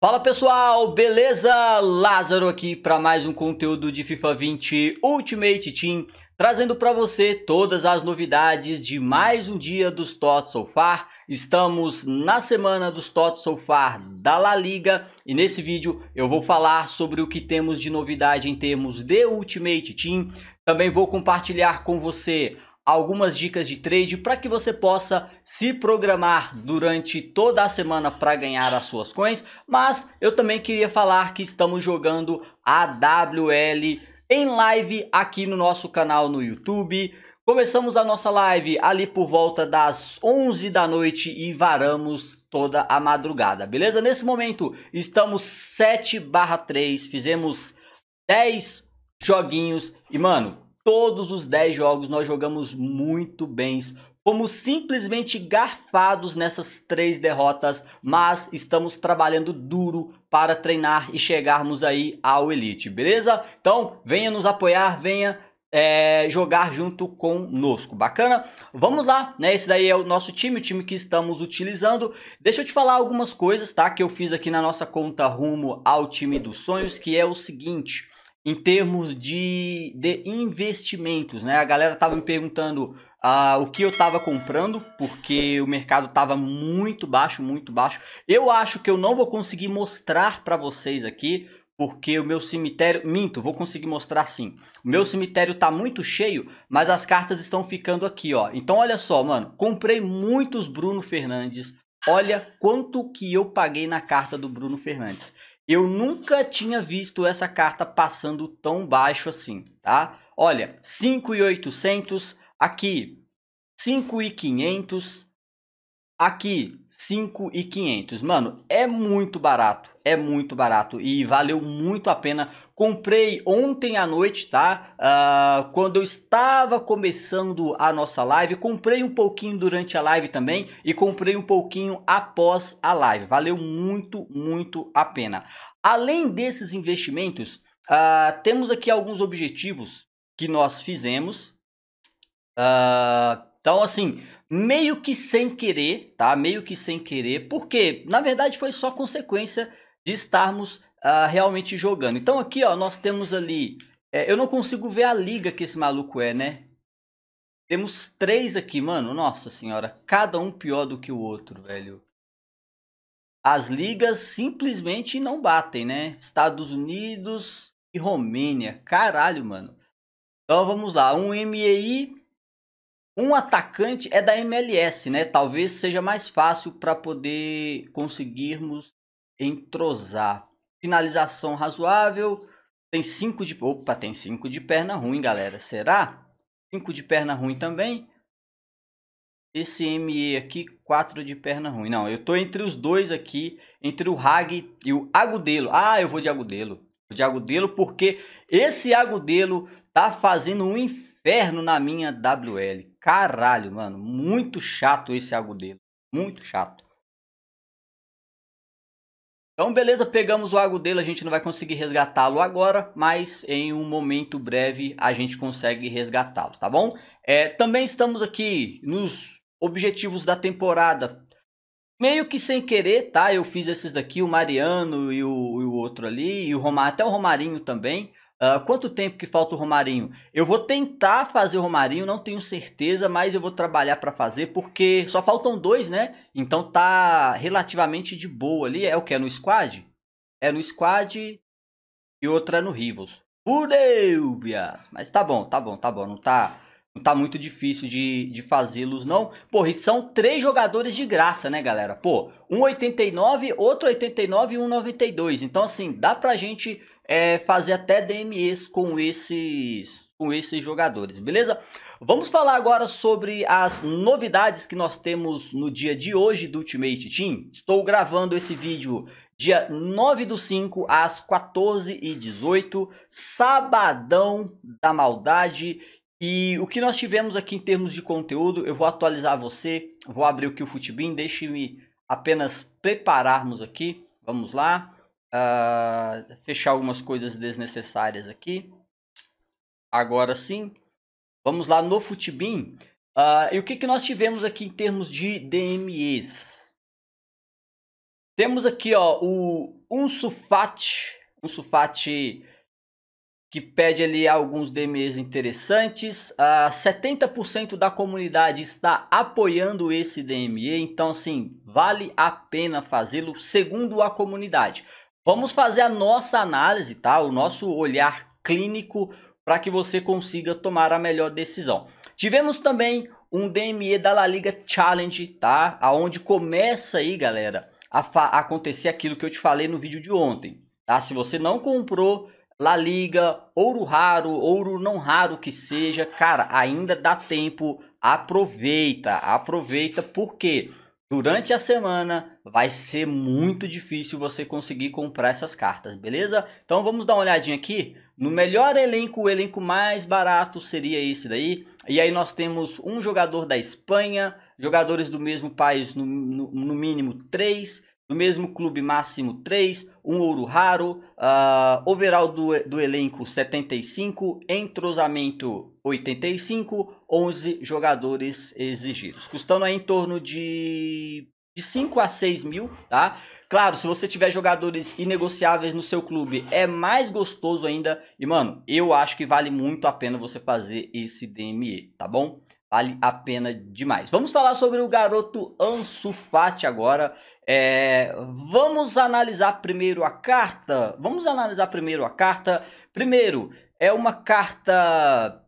Fala pessoal, beleza? Lázaro aqui para mais um conteúdo de FIFA 20 Ultimate Team, trazendo para você todas as novidades de mais um dia dos TOTS so far. Estamos na semana dos TOTS so far da La Liga e nesse vídeo eu vou falar sobre o que temos de novidade em termos de Ultimate Team. Também vou compartilhar com você algumas dicas de trade para que você possa se programar durante toda a semana para ganhar as suas coins, mas eu também queria falar que estamos jogando AWL em live aqui no nosso canal no YouTube. Começamos a nossa live ali por volta das 11 da noite e varamos toda a madrugada, beleza? Nesse momento estamos 7/3, fizemos 10 joguinhos e mano, todos os 10 jogos nós jogamos muito bem. Fomos simplesmente garfados nessas três derrotas, mas estamos trabalhando duro para treinar e chegarmos aí ao Elite, beleza? Então venha nos apoiar, venha é, jogar junto conosco, bacana? Vamos lá, né? Esse daí é o nosso time, o time que estamos utilizando. Deixa eu te falar algumas coisas, tá? Que eu fiz aqui na nossa conta rumo ao time dos sonhos, que é o seguinte em termos de, de investimentos, né? A galera tava me perguntando uh, o que eu tava comprando, porque o mercado tava muito baixo, muito baixo. Eu acho que eu não vou conseguir mostrar para vocês aqui, porque o meu cemitério, minto, vou conseguir mostrar sim. O meu cemitério tá muito cheio, mas as cartas estão ficando aqui, ó. Então olha só, mano, comprei muitos Bruno Fernandes. Olha quanto que eu paguei na carta do Bruno Fernandes. Eu nunca tinha visto essa carta passando tão baixo assim, tá? Olha, 5,800 aqui, 5,500, Aqui, 5,500. Mano, é muito barato. É muito barato e valeu muito a pena. Comprei ontem à noite, tá? Uh, quando eu estava começando a nossa live. Comprei um pouquinho durante a live também e comprei um pouquinho após a live. Valeu muito, muito a pena. Além desses investimentos, uh, temos aqui alguns objetivos que nós fizemos. Uh, então, assim, meio que sem querer, tá? Meio que sem querer, porque na verdade foi só consequência de estarmos uh, realmente jogando. Então aqui, ó, nós temos ali. É, eu não consigo ver a liga que esse maluco é, né? Temos três aqui, mano. Nossa senhora, cada um pior do que o outro, velho. As ligas simplesmente não batem, né? Estados Unidos e Romênia. Caralho, mano. Então vamos lá. Um MEI um atacante é da MLS, né? Talvez seja mais fácil para poder conseguirmos entrosar. Finalização razoável. Tem cinco de. Opa, tem cinco de perna ruim, galera. Será? Cinco de perna ruim também. Esse ME aqui, quatro de perna ruim. Não, eu tô entre os dois aqui. Entre o Hag e o Agudelo. Ah, eu vou de Agudelo. Vou de Agudelo porque esse Agudelo tá fazendo um inferno inferno na minha WL. Caralho, mano. Muito chato esse agudelo. Muito chato. Então, beleza, pegamos o agudelo, a gente não vai conseguir resgatá-lo agora, mas em um momento breve a gente consegue resgatá-lo, tá bom? É, também estamos aqui nos objetivos da temporada, meio que sem querer, tá? Eu fiz esses daqui, o Mariano e o, e o outro ali, e o Romar, até o Romarinho também. Uh, quanto tempo que falta o Romarinho? Eu vou tentar fazer o Romarinho, não tenho certeza, mas eu vou trabalhar para fazer, porque só faltam dois, né? Então tá relativamente de boa ali. É o que? É no squad? É no squad e outra é no Rivals. Fudeu, viado! Mas tá bom, tá bom, tá bom. Não tá, não tá muito difícil de, de fazê-los, não. Porra, e são três jogadores de graça, né, galera? Pô, um 89, outro 89 e um 92. Então, assim, dá pra gente é, fazer até DMEs com esses, com esses jogadores, beleza? Vamos falar agora sobre as novidades que nós temos no dia de hoje do Ultimate Team. Estou gravando esse vídeo dia 9 do 5 às 14h18, sabadão da maldade. E o que nós tivemos aqui em termos de conteúdo, eu vou atualizar você, vou abrir aqui o Futebin, deixe-me apenas prepararmos aqui, vamos lá uh, fechar algumas coisas desnecessárias aqui. Agora sim, vamos lá no Futibin. Uh, e o que, que nós tivemos aqui em termos de DMEs? Temos aqui ó, o um sulfate, um sulfate que pede ali alguns DMEs interessantes. Uh, ah, 70% da comunidade está apoiando esse DME, então assim, vale a pena fazê-lo segundo a comunidade. Vamos fazer a nossa análise, tá? O nosso olhar clínico para que você consiga tomar a melhor decisão. Tivemos também um DME da La Liga Challenge, tá? Aonde começa aí, galera, a, acontecer aquilo que eu te falei no vídeo de ontem, tá? Se você não comprou La Liga, ouro raro, ouro não raro que seja, cara, ainda dá tempo, aproveita, aproveita Por quê? Durante a semana vai ser muito difícil você conseguir comprar essas cartas, beleza? Então vamos dar uma olhadinha aqui. No melhor elenco, o elenco mais barato seria esse daí. E aí nós temos um jogador da Espanha, jogadores do mesmo país no, no, no mínimo três, do mesmo clube máximo 3, um ouro raro, uh, overall do, do elenco 75, entrosamento 85, 11 jogadores exigidos, custando aí em torno de, de 5 a 6 mil, tá? Claro, se você tiver jogadores inegociáveis no seu clube, é mais gostoso ainda. E, mano, eu acho que vale muito a pena você fazer esse DME, tá bom? Vale a pena demais. Vamos falar sobre o garoto Ansu Fati agora. É, vamos analisar primeiro a carta. Vamos analisar primeiro a carta. Primeiro, é uma carta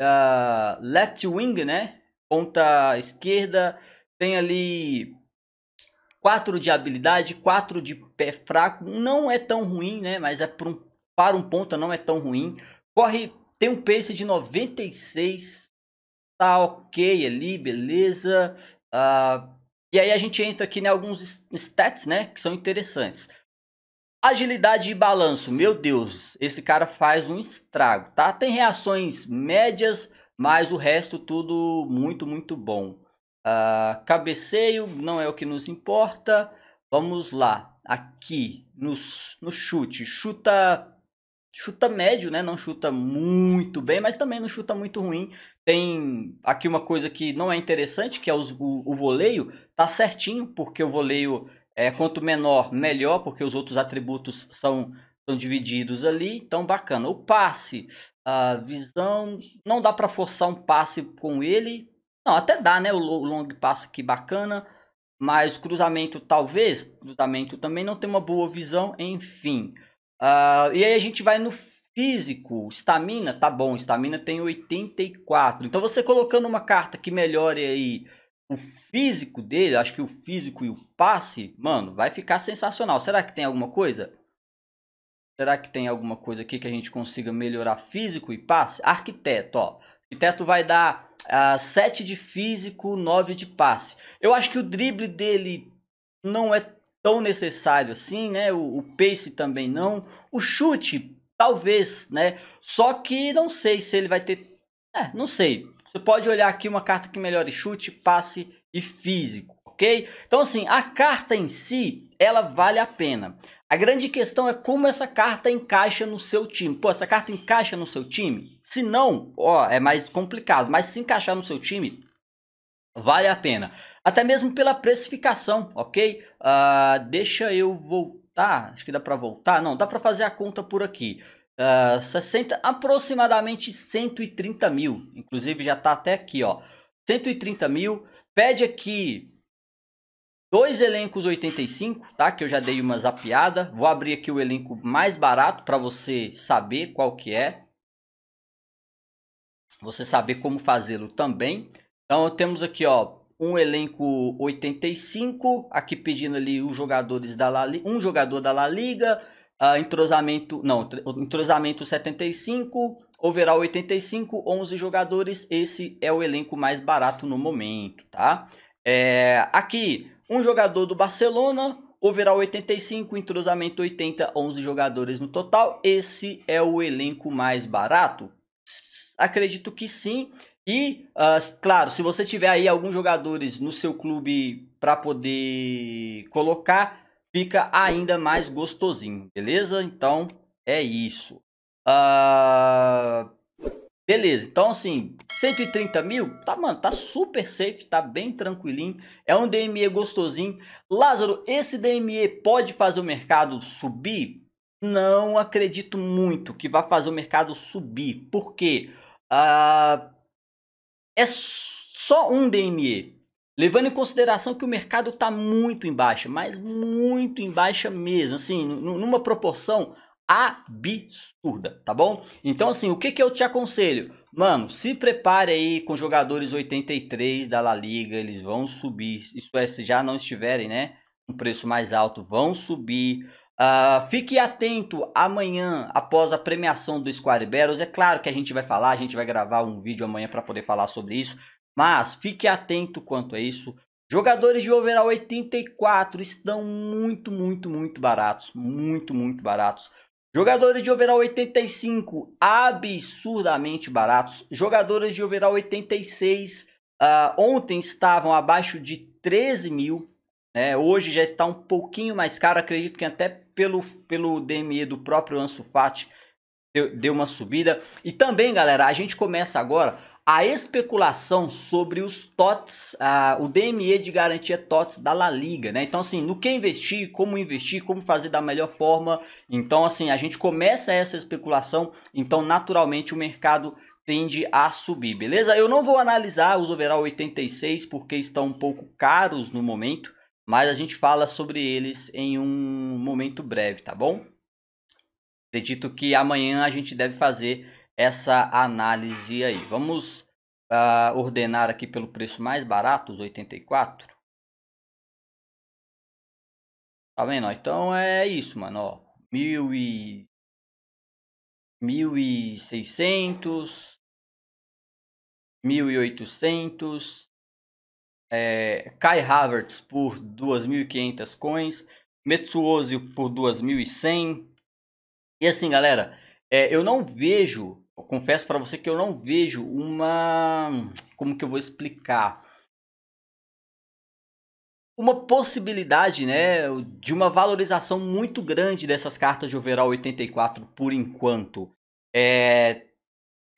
uh, left wing, né? Ponta esquerda. Tem ali 4 de habilidade, 4 de pé fraco. Não é tão ruim, né? Mas é para um, para um ponta não é tão ruim. Corre, tem um pace de 96. Tá ok ali, beleza. Uh, e aí a gente entra aqui em né, alguns stats, né, que são interessantes. Agilidade e balanço, meu Deus, esse cara faz um estrago, tá? Tem reações médias, mas o resto tudo muito, muito bom. Uh, cabeceio não é o que nos importa. Vamos lá, aqui no, no chute, chuta chuta médio, né? Não chuta muito bem, mas também não chuta muito ruim. Tem aqui uma coisa que não é interessante, que é os, o, o voleio tá certinho, porque o voleio é quanto menor, melhor, porque os outros atributos são, são divididos ali, então bacana. O passe, a visão, não dá para forçar um passe com ele. Não, até dá, né? O long passe que bacana, mas cruzamento talvez, cruzamento também não tem uma boa visão, enfim. Uh, e aí a gente vai no físico, estamina, tá bom, estamina tem 84. Então você colocando uma carta que melhore aí o físico dele, acho que o físico e o passe, mano, vai ficar sensacional. Será que tem alguma coisa? Será que tem alguma coisa aqui que a gente consiga melhorar físico e passe? Arquiteto, ó. Arquiteto vai dar uh, ah, 7 de físico, 9 de passe. Eu acho que o drible dele não é tão necessário assim, né? O, o pace também não. O chute, talvez, né? Só que não sei se ele vai ter. É, não sei. Você pode olhar aqui uma carta que melhore chute, passe e físico, ok? Então assim, a carta em si, ela vale a pena. A grande questão é como essa carta encaixa no seu time. Pô, essa carta encaixa no seu time? Se não, ó, é mais complicado. Mas se encaixar no seu time, vale a pena. Até mesmo pela precificação, ok? Uh, deixa eu voltar. Acho que dá para voltar. Não, dá para fazer a conta por aqui uh, ah, 60, aproximadamente 130 mil. Inclusive já está até aqui, ó. 130 mil. Pede aqui dois elencos 85, tá? Que eu já dei uma zapiada. Vou abrir aqui o elenco mais barato para você saber qual que é. Você saber como fazê-lo também. Então temos aqui, ó, um elenco 85, aqui pedindo ali os jogadores da La, um jogador da La Liga, uh, entrosamento, não, entrosamento 75, overall 85, 11 jogadores, esse é o elenco mais barato no momento, tá? É, aqui, um jogador do Barcelona, overall 85, entrosamento 80, 11 jogadores no total, esse é o elenco mais barato? Acredito que sim, e, uh, claro, se você tiver aí alguns jogadores no seu clube para poder colocar, fica ainda mais gostosinho, beleza? Então é isso. Uh... Beleza, então assim, 130 mil, tá mano, tá super safe, tá bem tranquilinho, é um DME gostosinho. Lázaro, esse DME pode fazer o mercado subir? Não acredito muito que vá fazer o mercado subir, porque uh, ah, é só um DME, Levando em consideração que o mercado está muito em baixa, mas muito em baixa mesmo, assim, numa proporção absurda, tá bom? Então, assim, o que, que eu te aconselho? Mano, se prepare aí com jogadores 83 da La Liga, eles vão subir. Isso é, se já não estiverem, né? Um preço mais alto, vão subir. Uh, fique atento amanhã, após a premiação do Square Battles. É claro que a gente vai falar, a gente vai gravar um vídeo amanhã para poder falar sobre isso. Mas fique atento quanto a isso. Jogadores de overall 84 estão muito, muito, muito baratos. Muito, muito baratos. Jogadores de overall 85, absurdamente baratos. Jogadores de overall 86, uh, ah, ontem estavam abaixo de 13 mil. Né? Hoje já está um pouquinho mais caro. Acredito que até pelo, pelo DME do próprio Ansu Fati deu, deu uma subida. E também, galera, a gente começa agora a especulação sobre os TOTS, a, o DME de garantia TOTS da La Liga, né? Então, assim, no que investir, como investir, como fazer da melhor forma. Então, assim, a gente começa essa especulação, então, naturalmente, o mercado tende a subir, beleza? Eu não vou analisar os overall 86 porque estão um pouco caros no momento, mas a gente fala sobre eles em um momento breve, tá bom? Acredito que amanhã a gente deve fazer essa análise aí. Vamos uh, ordenar aqui pelo preço mais barato, os 84. Tá vendo? Então é isso, mano. Ó, mil e... 1600, 1800, é, Kai Havertz por 2.500 coins, Metsuozio por 2.100. E assim, galera, é, eu não vejo eu confesso para você que eu não vejo uma. Como que eu vou explicar? Uma possibilidade, né, de uma valorização muito grande dessas cartas de overall 84 por enquanto. É.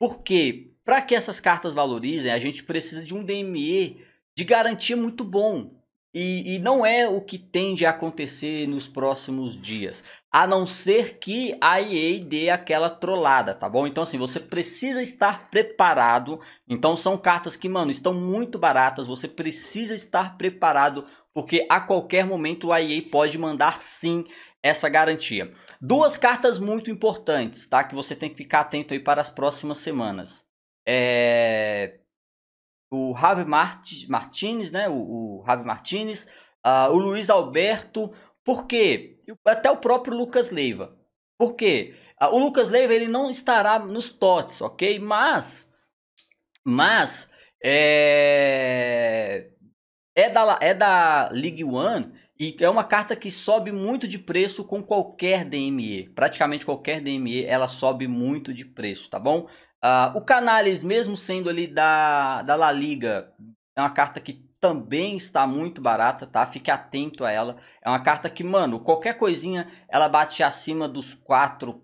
Porque para que essas cartas valorizem, a gente precisa de um DME de garantia muito bom. E, e, não é o que tende a acontecer nos próximos dias. A não ser que a EA dê aquela trollada, tá bom? Então, assim, você precisa estar preparado. Então, são cartas que, mano, estão muito baratas. Você precisa estar preparado, porque a qualquer momento a EA pode mandar sim essa garantia. Duas cartas muito importantes, tá? Que você tem que ficar atento aí para as próximas semanas. É o Javi Mart Martinez, né? O, o Javi uh, o Luiz Alberto, por quê? Até o próprio Lucas Leiva. Por quê? Uh, o Lucas Leiva ele não estará nos TOTS, ok? Mas, mas é, é, da, é da League One e é uma carta que sobe muito de preço com qualquer DME. Praticamente qualquer DME ela sobe muito de preço, tá bom? Uh, o Canales, mesmo sendo ali da, da La Liga, é uma carta que também está muito barata, tá? Fique atento a ela. É uma carta que, mano, qualquer coisinha ela bate acima dos 4K.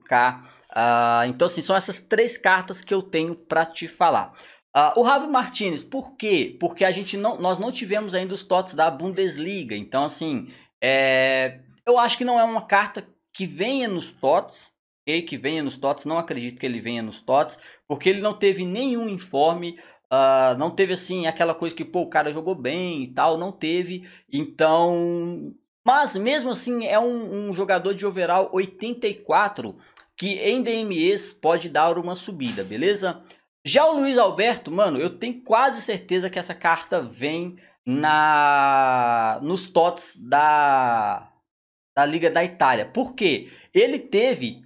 Uh, ah, então, assim, são essas três cartas que eu tenho para te falar. Uh, o Ravi Martinez, por quê? Porque a gente não, nós não tivemos ainda os tots da Bundesliga. Então, assim, é, eu acho que não é uma carta que venha nos tots, que venha nos TOTS, não acredito que ele venha nos TOTS, porque ele não teve nenhum informe, uh, não teve assim aquela coisa que, pô, o cara jogou bem e tal, não teve. Então. Mas mesmo assim, é um, um jogador de overall 84 que em DMEs pode dar uma subida, beleza? Já o Luiz Alberto, mano, eu tenho quase certeza que essa carta vem na nos TOTS da, da Liga da Itália. Por quê? Ele teve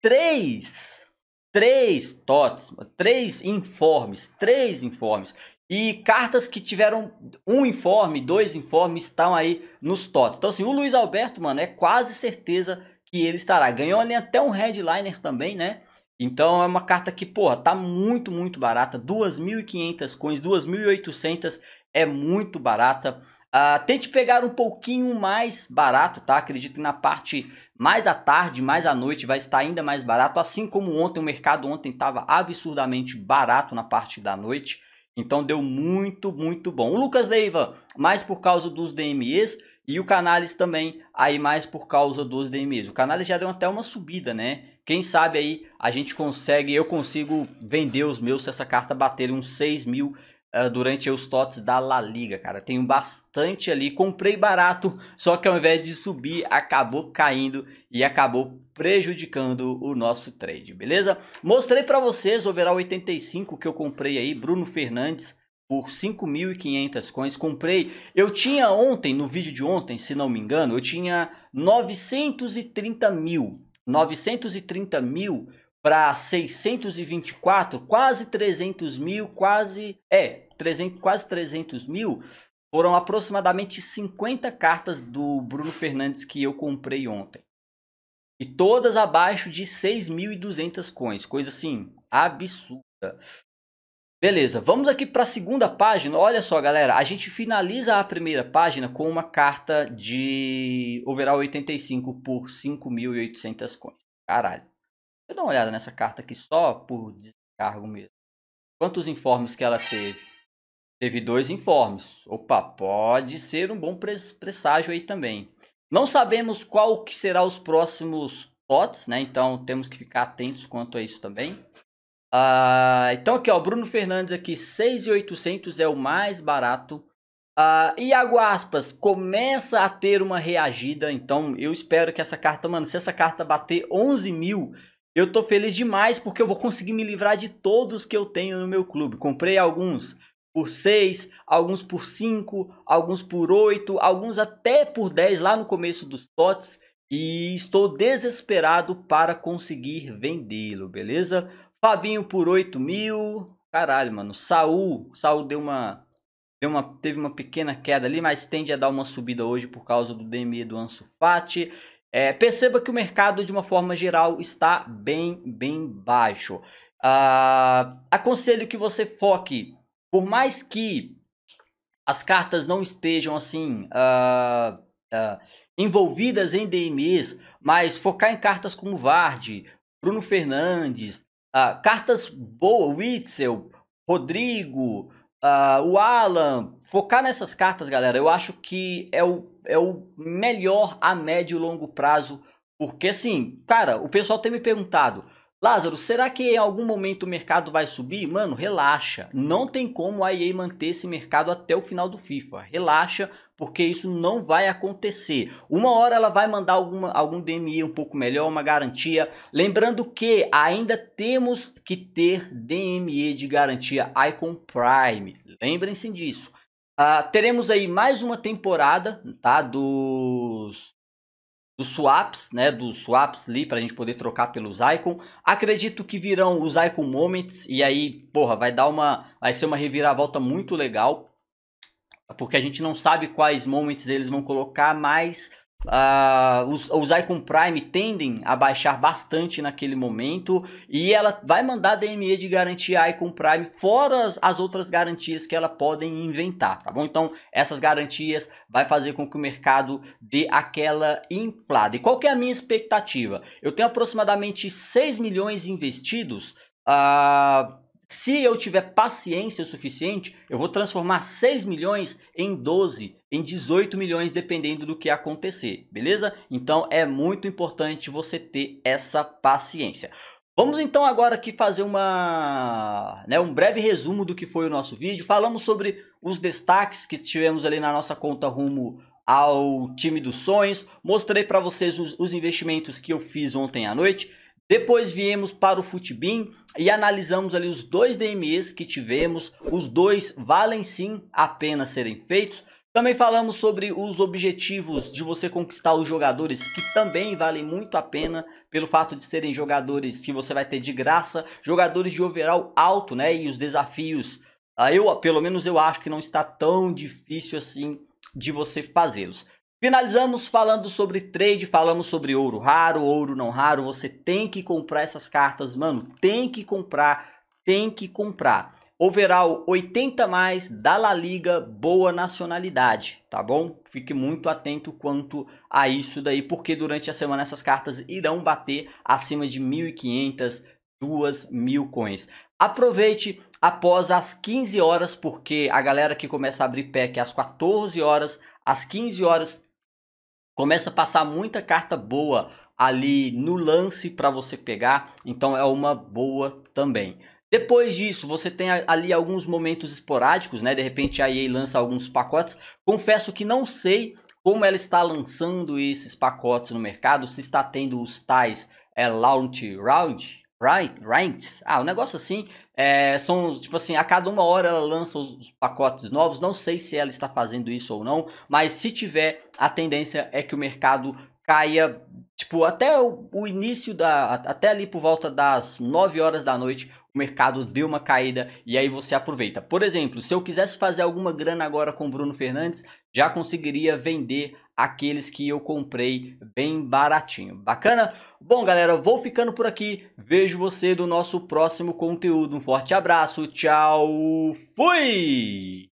três, três TOTS, três informes, três informes. E cartas que tiveram um informe, dois informes estão aí nos TOTS. Então, assim, o Luiz Alberto, mano, é quase certeza que ele estará. Ganhou ali até um headliner também, né? Então é uma carta que, porra, tá muito, muito barata. 2.500 coins, 2.800 é muito barata. Uh, tente pegar um pouquinho mais barato, tá? Acredito que na parte mais à tarde, mais à noite vai estar ainda mais barato, assim como ontem o mercado ontem estava absurdamente barato na parte da noite. Então deu muito, muito bom. O Lucas Leiva, mais por causa dos DMEs e o Canales também aí mais por causa dos DMEs. O Canales já deu até uma subida, né? Quem sabe aí a gente consegue, eu consigo vender os meus se essa carta bater uns 6 mil ah, durante os tops da La Liga, cara. Tenho bastante ali, comprei barato, só que ao invés de subir, acabou caindo e acabou prejudicando o nosso trade, beleza? Mostrei para vocês o overall 85 que eu comprei aí, Bruno Fernandes, por 5.500 coins, comprei, eu tinha ontem, no vídeo de ontem, se não me engano, eu tinha 930 mil, 930 mil para 624, quase 300 mil, quase é 300, quase 300 mil. Foram aproximadamente 50 cartas do Bruno Fernandes que eu comprei ontem. E todas abaixo de 6.200 coins. Coisa assim, absurda. Beleza, vamos aqui para a segunda página. Olha só, galera, a gente finaliza a primeira página com uma carta de overall 85 por 5.800 coins. Caralho eu dar uma olhada nessa carta aqui só por descargo mesmo. Quantos informes que ela teve? Teve dois informes. Opa, pode ser um bom presságio aí também. Não sabemos qual que será os próximos potes, né? Então temos que ficar atentos quanto a isso também. Ah, então aqui, ó, Bruno Fernandes aqui, 6,800 é o mais barato. Ah, e Iago Aspas começa a ter uma reagida, então eu espero que essa carta, mano, se essa carta bater 11 mil, eu tô feliz demais porque eu vou conseguir me livrar de todos que eu tenho no meu clube. Comprei alguns por 6, alguns por 5, alguns por 8, alguns até por 10 lá no começo dos TOTS e estou desesperado para conseguir vendê-lo, beleza? Fabinho por 8 mil, caralho, mano. Saul, Saul deu uma, deu uma, teve uma pequena queda ali, mas tende a dar uma subida hoje por causa do DME do Ansu é, perceba que o mercado, de uma forma geral, está bem, bem baixo. Ah, aconselho que você foque, por mais que as cartas não estejam assim ah, ah, envolvidas em DMEs, mas focar em cartas como Vard, Bruno Fernandes, ah, cartas boa, Witzel, Rodrigo, ah, o Alan, Focar nessas cartas, galera, eu acho que é o, é o melhor a médio e longo prazo. Porque assim, cara, o pessoal tem me perguntado, Lázaro, será que em algum momento o mercado vai subir? Mano, relaxa. Não tem como a EA manter esse mercado até o final do FIFA. Relaxa, porque isso não vai acontecer. Uma hora ela vai mandar alguma, algum DMI um pouco melhor, uma garantia. Lembrando que ainda temos que ter DME de garantia Icon Prime. Lembrem-se disso. Uh, teremos aí mais uma temporada, tá? Dos, dos swaps, né? Dos swaps ali a gente poder trocar pelos icon. Acredito que virão os icon moments e aí, porra, vai dar uma, vai ser uma reviravolta muito legal, porque a gente não sabe quais moments eles vão colocar, mas Uh, os, os Icon Prime tendem a baixar bastante naquele momento e ela vai mandar DME de garantia Icon Prime fora as, as outras garantias que ela podem inventar, tá bom? Então essas garantias vai fazer com que o mercado dê aquela inflada. E qual que é a minha expectativa? Eu tenho aproximadamente 6 milhões investidos uh, se eu tiver paciência o suficiente, eu vou transformar 6 milhões em 12, em 18 milhões, dependendo do que acontecer, beleza? Então é muito importante você ter essa paciência. Vamos então agora aqui fazer uma, né, um breve resumo do que foi o nosso vídeo. Falamos sobre os destaques que tivemos ali na nossa conta rumo ao time dos sonhos. Mostrei para vocês os, os investimentos que eu fiz ontem à noite. Depois viemos para o Futbin e analisamos ali os dois DMEs que tivemos, os dois valem sim a pena serem feitos. Também falamos sobre os objetivos de você conquistar os jogadores que também valem muito a pena pelo fato de serem jogadores que você vai ter de graça, jogadores de overall alto, né? E os desafios, ah, eu pelo menos eu acho que não está tão difícil assim de você fazê-los. Finalizamos falando sobre trade, falamos sobre ouro raro, ouro não raro. Você tem que comprar essas cartas, mano. Tem que comprar, tem que comprar. Overall 80 mais da La Liga, boa nacionalidade, tá bom? Fique muito atento quanto a isso daí, porque durante a semana essas cartas irão bater acima de 1.500, 2.000 coins. Aproveite após as 15 horas, porque a galera que começa a abrir pack às 14 horas, às 15 horas começa a passar muita carta boa ali no lance para você pegar, então é uma boa também. Depois disso, você tem ali alguns momentos esporádicos, né? De repente a EA lança alguns pacotes. Confesso que não sei como ela está lançando esses pacotes no mercado, se está tendo os tais é, launch round, Ranks, ah, um negócio assim, é, são, tipo assim, a cada uma hora ela lança os pacotes novos, não sei se ela está fazendo isso ou não, mas se tiver, a tendência é que o mercado caia, tipo, até o, o início da, até ali por volta das 9 horas da noite, o mercado deu uma caída e aí você aproveita. Por exemplo, se eu quisesse fazer alguma grana agora com o Bruno Fernandes, já conseguiria vender aqueles que eu comprei bem baratinho. Bacana? Bom, galera, vou ficando por aqui. Vejo você no nosso próximo conteúdo. Um forte abraço, tchau, fui!